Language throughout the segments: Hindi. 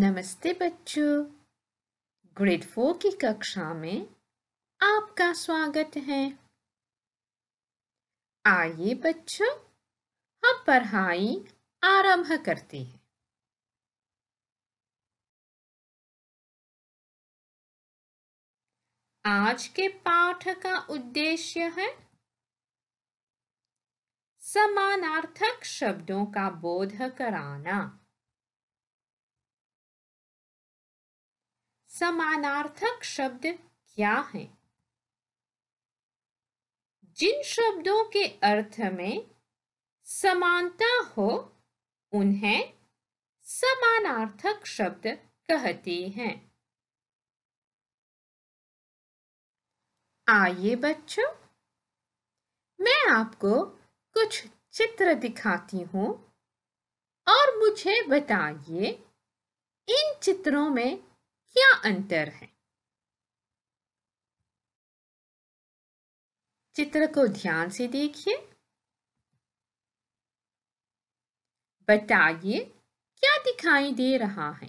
नमस्ते बच्चों ग्रेड फोर की कक्षा में आपका स्वागत है आइए बच्चों हम पढ़ाई आरंभ करते हैं आज के पाठ का उद्देश्य है समानार्थक शब्दों का बोध कराना समानार्थक शब्द क्या हैं? जिन शब्दों के अर्थ में समानता हो उन्हें समानार्थक शब्द कहते हैं आइए बच्चों मैं आपको कुछ चित्र दिखाती हूं और मुझे बताइए इन चित्रों में क्या अंतर है चित्र को ध्यान से देखिए बताइए क्या दिखाई दे रहा है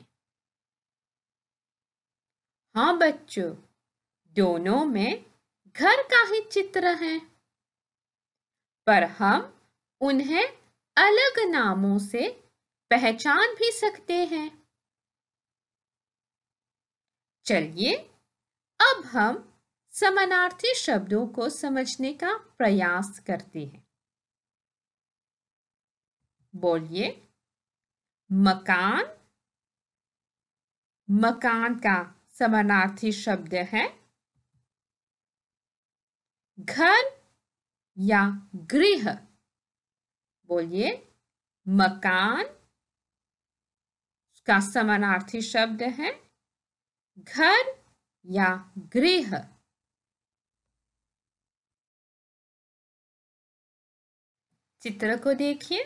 हाँ बच्चों दोनों में घर का ही चित्र है पर हम उन्हें अलग नामों से पहचान भी सकते हैं चलिए अब हम समानार्थी शब्दों को समझने का प्रयास करते हैं बोलिए मकान मकान का समानार्थी शब्द है घर या गृह बोलिए मकान का समानार्थी शब्द है घर या गृह चित्र को देखिए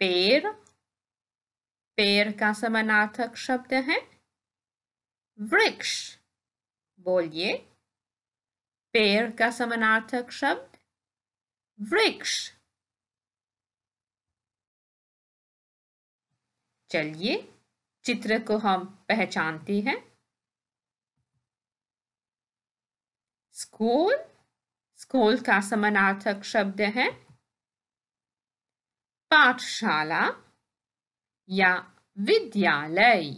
पेड़ पेड़ का समानार्थक शब्द है वृक्ष बोलिए पेड़ का समानार्थक शब्द वृक्ष चलिए चित्र को हम पहचानते हैं स्कूल स्कूल का समानार्थक शब्द है पाठशाला या विद्यालय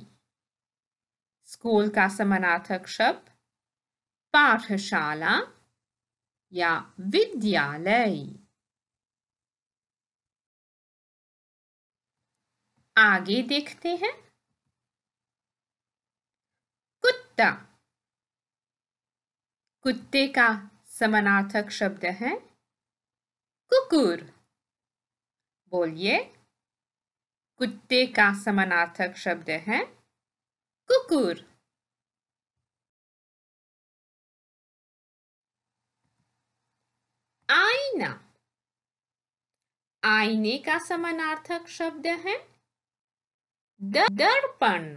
स्कूल का समानार्थक शब्द पाठशाला या विद्यालय आगे देखते हैं कुत्ता कुत्ते का समानार्थक शब्द है कुकुर बोलिए कुत्ते का समानार्थक शब्द है कुकुर आईना आईने का समानार्थक शब्द है दर्पण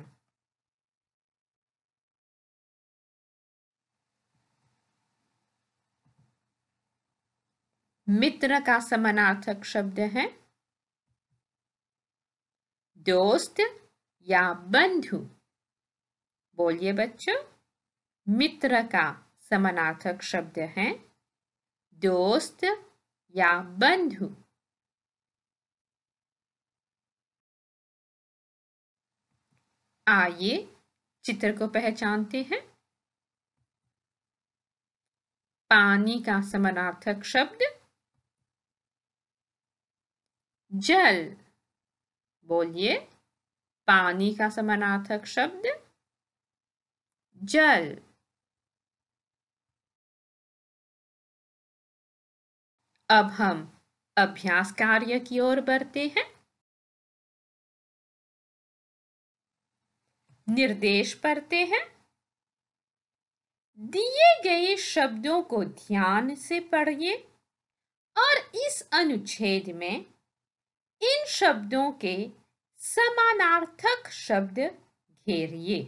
मित्र का समानार्थक शब्द है दोस्त या बंधु बोलिए बच्चों मित्र का समानार्थक शब्द है दोस्त या बंधु आइए चित्र को पहचानते हैं पानी का समानार्थक शब्द जल बोलिए पानी का समानार्थक शब्द जल अब हम अभ्यास कार्य की ओर बढ़ते हैं निर्देश पढ़ते हैं दिए गए शब्दों को ध्यान से पढ़िए और इस अनुच्छेद में इन शब्दों के समानार्थक शब्द घेरिए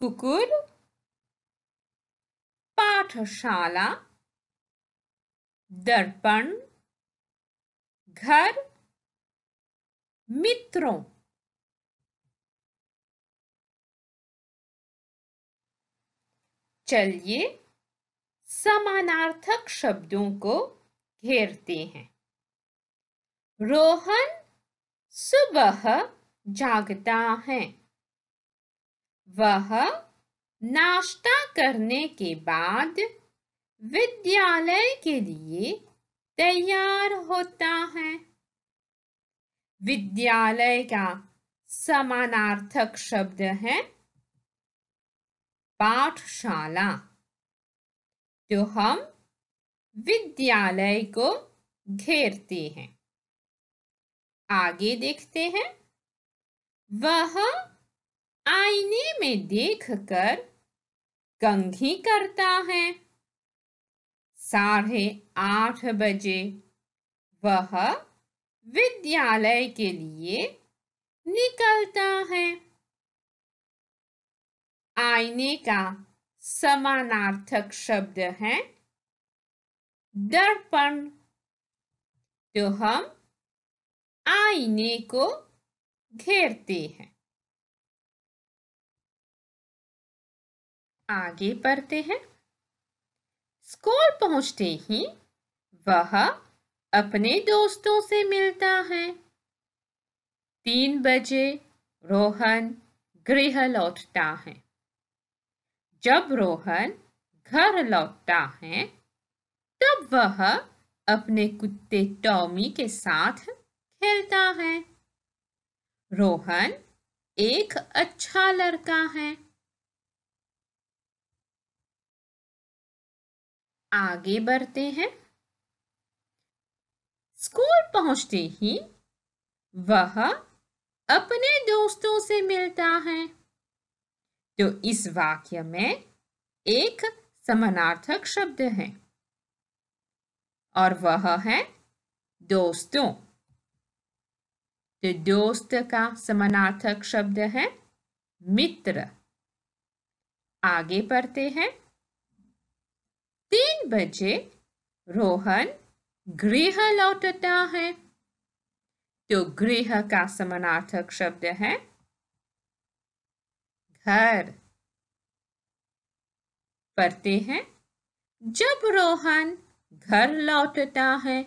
कुकुर पाठशाला दर्पण घर मित्रों चलिए समानार्थक शब्दों को घेरते हैं रोहन सुबह जागता है वह नाश्ता करने के बाद विद्यालय के लिए तैयार होता है विद्यालय का समानार्थक शब्द है पाठशाला तो हम विद्यालय को घेरते हैं आगे देखते हैं वह आईने में देखकर कंघी करता है साढ़े आठ बजे वह विद्यालय के लिए निकलता है आईने का समानार्थक शब्द है दर्पण तो हम आईने को घेरते हैं आगे पढ़ते हैं स्कूल पहुंचते ही वह अपने दोस्तों से मिलता है तीन बजे रोहन गृह लौटता है जब रोहन घर लौटता है तब वह अपने कुत्ते टॉमी के साथ खेलता है रोहन एक अच्छा लड़का है आगे बढ़ते हैं स्कूल पहुंचते ही वह अपने दोस्तों से मिलता है जो इस वाक्य में एक समानार्थक शब्द है और वह है दोस्तों तो दोस्त का समानार्थक शब्द है मित्र आगे पढ़ते हैं तीन बजे रोहन गृह लौटता है तो गृह का समानार्थक शब्द है घर पढ़ते हैं जब रोहन घर लौटता है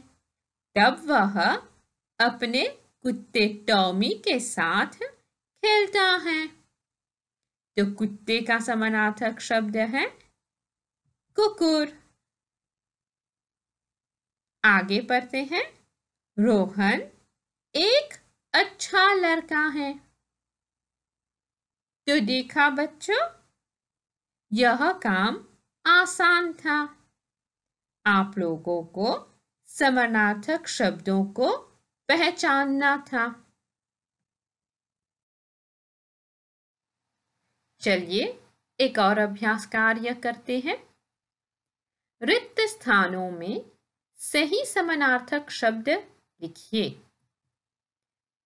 तब वह अपने कुत्ते टॉमी के साथ खेलता है तो कुत्ते का समानार्थक शब्द है कुकुर आगे पढ़ते हैं रोहन एक अच्छा लड़का है तो देखा बच्चों यह काम आसान था आप लोगों को समानार्थक शब्दों को पहचानना था चलिए एक और अभ्यास कार्य करते हैं रिक्त स्थानों में सही समानार्थक शब्द लिखिए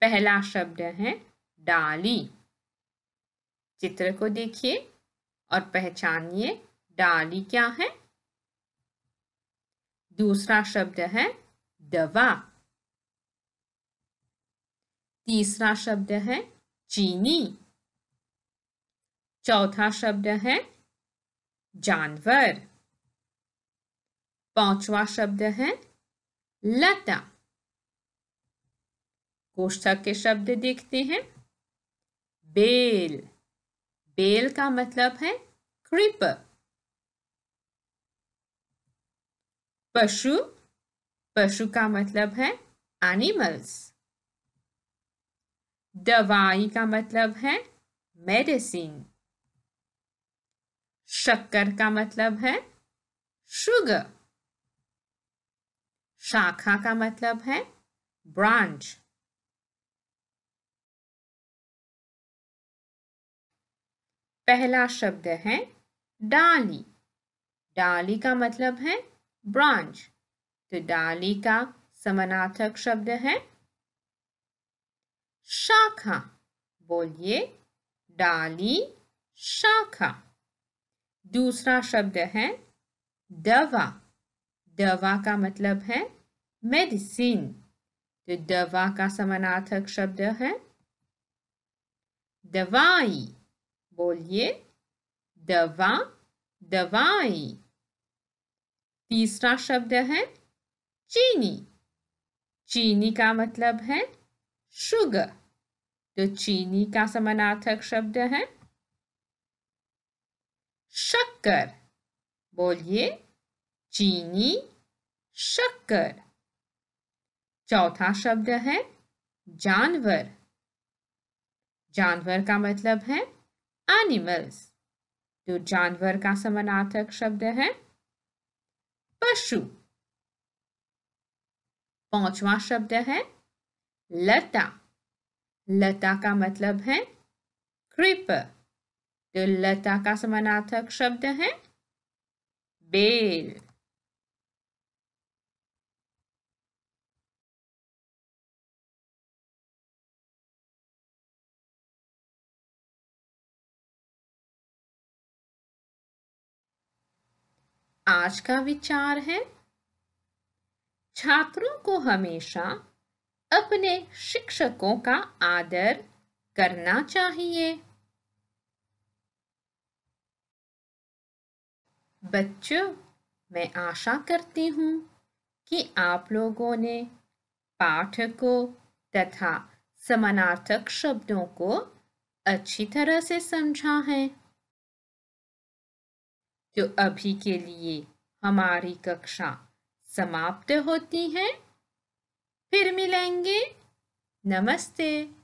पहला शब्द है डाली चित्र को देखिए और पहचानिए डाली क्या है दूसरा शब्द है दवा तीसरा शब्द है चीनी चौथा शब्द है जानवर पांचवा शब्द है लता कोष्ठक के शब्द देखते हैं बेल बेल का मतलब है क्रीपर पशु पशु का मतलब है एनिमल्स दवाई का मतलब है मेडिसिन शक्कर का मतलब है शुगर शाखा का मतलब है ब्रांच पहला शब्द है डाली डाली का मतलब है ब्रांच तो डाली का समानार्थक शब्द है शाखा बोलिए डाली शाखा दूसरा शब्द है दवा दवा का मतलब है मेडिसिन तो दवा का समानार्थक शब्द है दवाई बोलिए दवा दवाई तीसरा शब्द है चीनी चीनी का मतलब है शुगर तो चीनी का समानार्थक शब्द है शक्कर बोलिए चीनी शक्कर चौथा शब्द है जानवर जानवर का मतलब है एनिमल्स जो जानवर का समानार्थक शब्द है पशु पांचवा शब्द है लता लता का मतलब है क्रिप तो लता का समानार्थक शब्द है बेल आज का विचार है छात्रों को हमेशा अपने शिक्षकों का आदर करना चाहिए बच्चों मैं आशा करती हूँ कि आप लोगों ने पाठ को तथा समानार्थक शब्दों को अच्छी तरह से समझा है तो अभी के लिए हमारी कक्षा समाप्त होती है फिर मिलेंगे नमस्ते